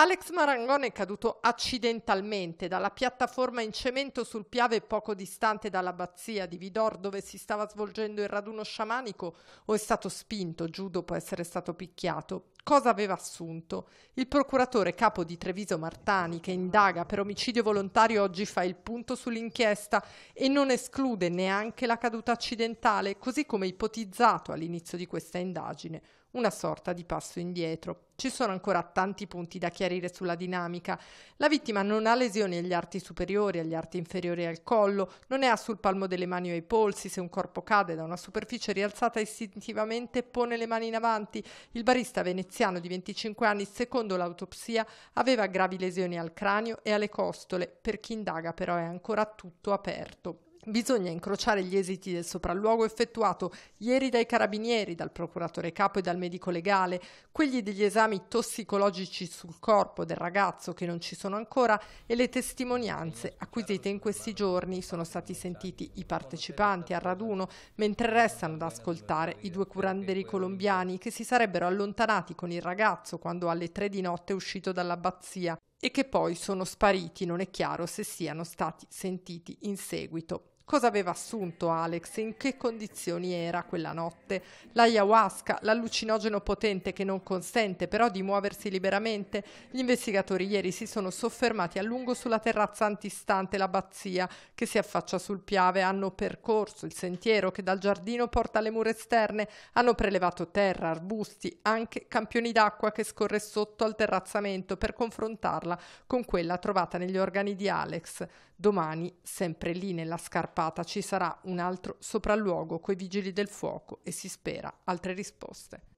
Alex Marangone è caduto accidentalmente dalla piattaforma in cemento sul Piave poco distante dall'abbazia di Vidor dove si stava svolgendo il raduno sciamanico o è stato spinto giù dopo essere stato picchiato cosa aveva assunto. Il procuratore capo di Treviso Martani, che indaga per omicidio volontario, oggi fa il punto sull'inchiesta e non esclude neanche la caduta accidentale, così come ipotizzato all'inizio di questa indagine. Una sorta di passo indietro. Ci sono ancora tanti punti da chiarire sulla dinamica. La vittima non ha lesioni agli arti superiori, agli arti inferiori al collo, non ne ha sul palmo delle mani o ai polsi. Se un corpo cade da una superficie rialzata istintivamente, pone le mani in avanti. Il barista veneziano veneziano di 25 anni, secondo l'autopsia, aveva gravi lesioni al cranio e alle costole. Per chi indaga però è ancora tutto aperto. Bisogna incrociare gli esiti del sopralluogo effettuato ieri dai carabinieri, dal procuratore capo e dal medico legale, quelli degli esami tossicologici sul corpo del ragazzo che non ci sono ancora e le testimonianze acquisite in questi giorni. Sono stati sentiti i partecipanti al raduno, mentre restano ad ascoltare i due curanderi colombiani che si sarebbero allontanati con il ragazzo quando alle tre di notte è uscito dall'abbazia e che poi sono spariti, non è chiaro se siano stati sentiti in seguito. Cosa aveva assunto Alex? In che condizioni era quella notte? L'ayahuasca, l'allucinogeno potente che non consente però di muoversi liberamente? Gli investigatori ieri si sono soffermati a lungo sulla terrazza antistante l'abbazia che si affaccia sul Piave. Hanno percorso il sentiero che dal giardino porta alle mura esterne. Hanno prelevato terra, arbusti, anche campioni d'acqua che scorre sotto al terrazzamento per confrontarla con quella trovata negli organi di Alex. Domani, sempre lì nella scarpa scarpata ci sarà un altro sopralluogo coi vigili del fuoco e si spera altre risposte.